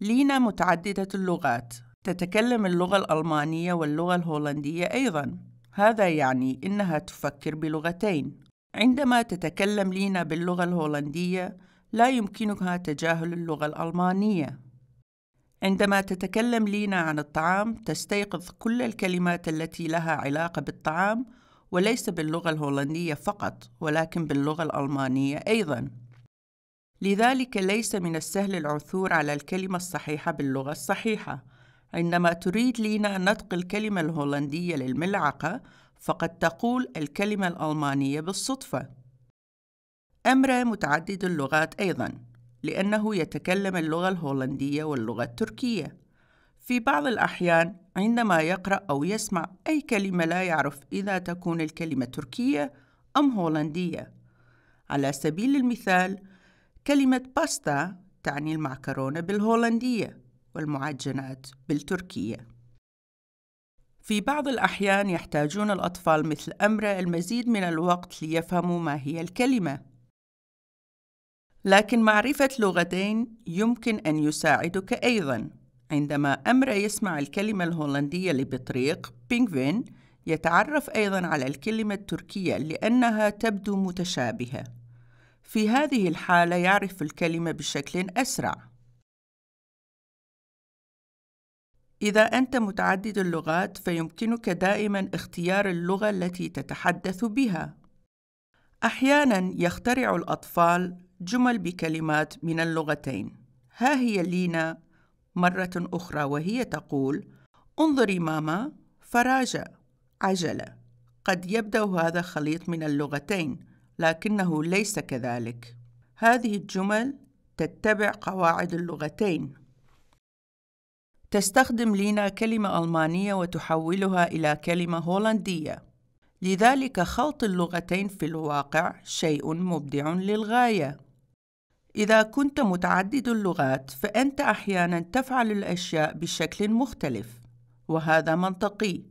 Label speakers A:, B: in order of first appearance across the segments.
A: لينا متعددة اللغات تتكلم اللغة الألمانية واللغة الهولندية أيضا هذا يعني إنها تفكر بلغتين عندما تتكلم لينا باللغة الهولندية لا يمكنها تجاهل اللغة الألمانية عندما تتكلم لينا عن الطعام تستيقظ كل الكلمات التي لها علاقة بالطعام وليس باللغة الهولندية فقط ولكن باللغة الألمانية أيضاً لذلك ليس من السهل العثور على الكلمة الصحيحة باللغة الصحيحة عندما تريد لينا أن نطق الكلمة الهولندية للملعقة فقد تقول الكلمة الألمانية بالصدفة أمر متعدد اللغات أيضا لأنه يتكلم اللغة الهولندية واللغة التركية في بعض الأحيان عندما يقرأ أو يسمع أي كلمة لا يعرف إذا تكون الكلمة تركية أم هولندية على سبيل المثال كلمة باستا تعني المعكرونة بالهولندية والمعجنات بالتركية في بعض الأحيان يحتاجون الأطفال مثل أمرا المزيد من الوقت ليفهموا ما هي الكلمة لكن معرفة لغتين يمكن أن يساعدك أيضاً عندما أمرا يسمع الكلمة الهولندية لبطريق بينغفين يتعرف أيضاً على الكلمة التركية لأنها تبدو متشابهة في هذه الحالة يعرف الكلمة بشكل أسرع إذا أنت متعدد اللغات فيمكنك دائما اختيار اللغة التي تتحدث بها أحيانا يخترع الأطفال جمل بكلمات من اللغتين ها هي لينا مرة أخرى وهي تقول انظري ماما فراجة عجلة قد يبدأ هذا خليط من اللغتين لكنه ليس كذلك هذه الجمل تتبع قواعد اللغتين تستخدم لينا كلمة ألمانية وتحولها إلى كلمة هولندية لذلك خلط اللغتين في الواقع شيء مبدع للغاية إذا كنت متعدد اللغات فأنت أحياناً تفعل الأشياء بشكل مختلف وهذا منطقي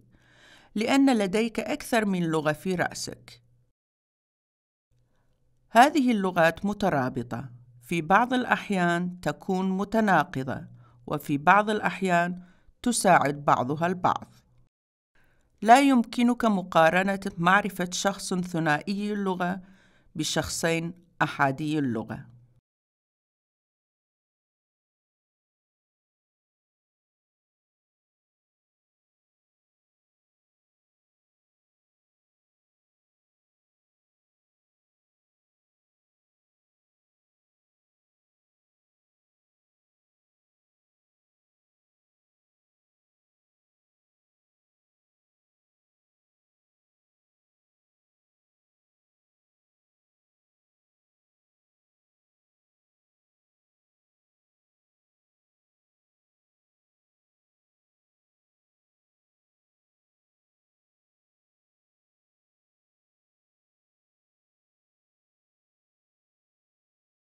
A: لأن لديك أكثر من لغة في رأسك هذه اللغات مترابطة في بعض الأحيان تكون متناقضة وفي بعض الأحيان تساعد بعضها البعض لا يمكنك مقارنة معرفة شخص ثنائي اللغة بشخصين أحادي اللغة